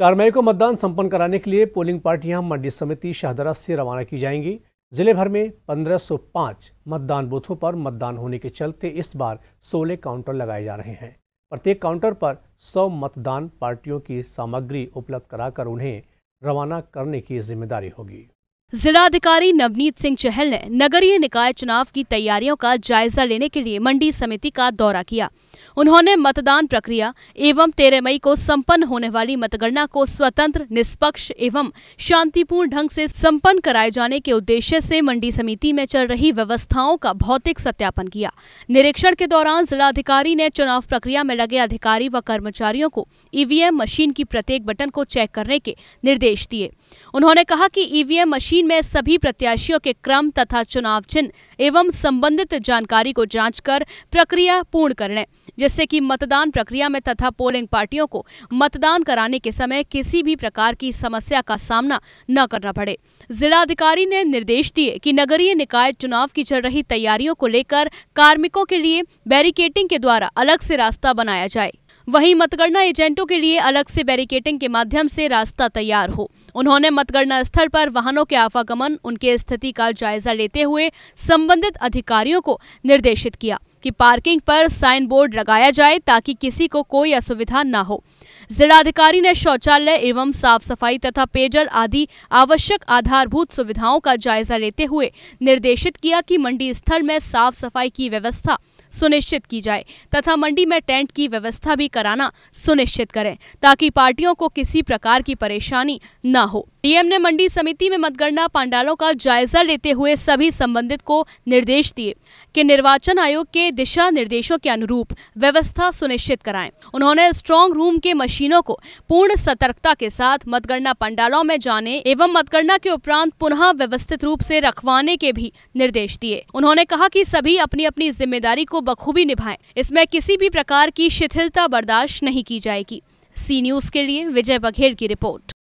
चार मई को मतदान संपन्न कराने के लिए पोलिंग पार्टियां मंडी समिति शाहदरा से रवाना की जाएंगी जिले भर में 1505 मतदान बूथों पर मतदान होने के चलते इस बार 16 काउंटर लगाए जा रहे हैं प्रत्येक काउंटर पर 100 मतदान पार्टियों की सामग्री उपलब्ध कराकर उन्हें रवाना करने की जिम्मेदारी होगी जिलाधिकारी नवनीत सिंह चहल ने नगरीय निकाय चुनाव की तैयारियों का जायजा लेने के लिए मंडी समिति का दौरा किया उन्होंने मतदान प्रक्रिया एवं तेरह मई को संपन्न होने वाली मतगणना को स्वतंत्र निष्पक्ष एवं शांतिपूर्ण ढंग से संपन्न कराए जाने के उद्देश्य से मंडी समिति में चल रही व्यवस्थाओं का भौतिक सत्यापन किया निरीक्षण के दौरान जिलाधिकारी ने चुनाव प्रक्रिया में लगे अधिकारी व कर्मचारियों को ईवीएम मशीन की प्रत्येक बटन को चेक करने के निर्देश दिए उन्होंने कहा की ईवीएम मशीन में सभी प्रत्याशियों के क्रम तथा चुनाव चिन्ह एवं संबंधित जानकारी को कर प्रक्रिया पूर्ण करने जिससे कि मतदान प्रक्रिया में तथा पोलिंग पार्टियों को मतदान कराने के समय किसी भी प्रकार की समस्या का सामना न करना पड़े जिलाधिकारी ने निर्देश दिए कि नगरीय निकाय चुनाव की चल रही तैयारियों को लेकर कार्मिकों के लिए बैरिकेटिंग के द्वारा अलग से रास्ता बनाया जाए वहीं मतगणना एजेंटों के लिए अलग से बैरिकेटिंग के माध्यम से रास्ता तैयार हो उन्होंने मतगणना स्थल पर वाहनों के आवागमन उनके स्थिति का जायजा लेते हुए संबंधित अधिकारियों को निर्देशित किया कि पार्किंग पर साइन बोर्ड लगाया जाए ताकि किसी को कोई असुविधा न हो जिलाधिकारी ने शौचालय एवं साफ सफाई तथा पेयजल आदि आवश्यक आधारभूत सुविधाओं का जायजा लेते हुए निर्देशित किया कि मंडी स्थल में साफ सफाई की व्यवस्था सुनिश्चित की जाए तथा मंडी में टेंट की व्यवस्था भी कराना सुनिश्चित करें ताकि पार्टियों को किसी प्रकार की परेशानी न हो डीएम ने मंडी समिति में मतगणना पंडालों का जायजा लेते हुए सभी संबंधित को निर्देश दिए कि निर्वाचन आयोग के दिशा निर्देशों के अनुरूप व्यवस्था सुनिश्चित कराएं। उन्होंने स्ट्रांग रूम के मशीनों को पूर्ण सतर्कता के साथ मतगणना पंडालों में जाने एवं मतगणना के उपरांत पुनः व्यवस्थित रूप से रखवाने के भी निर्देश दिए उन्होंने कहा की सभी अपनी अपनी जिम्मेदारी को को बखूबी निभाएं इसमें किसी भी प्रकार की शिथिलता बर्दाश्त नहीं की जाएगी सी न्यूज के लिए विजय बघेल की रिपोर्ट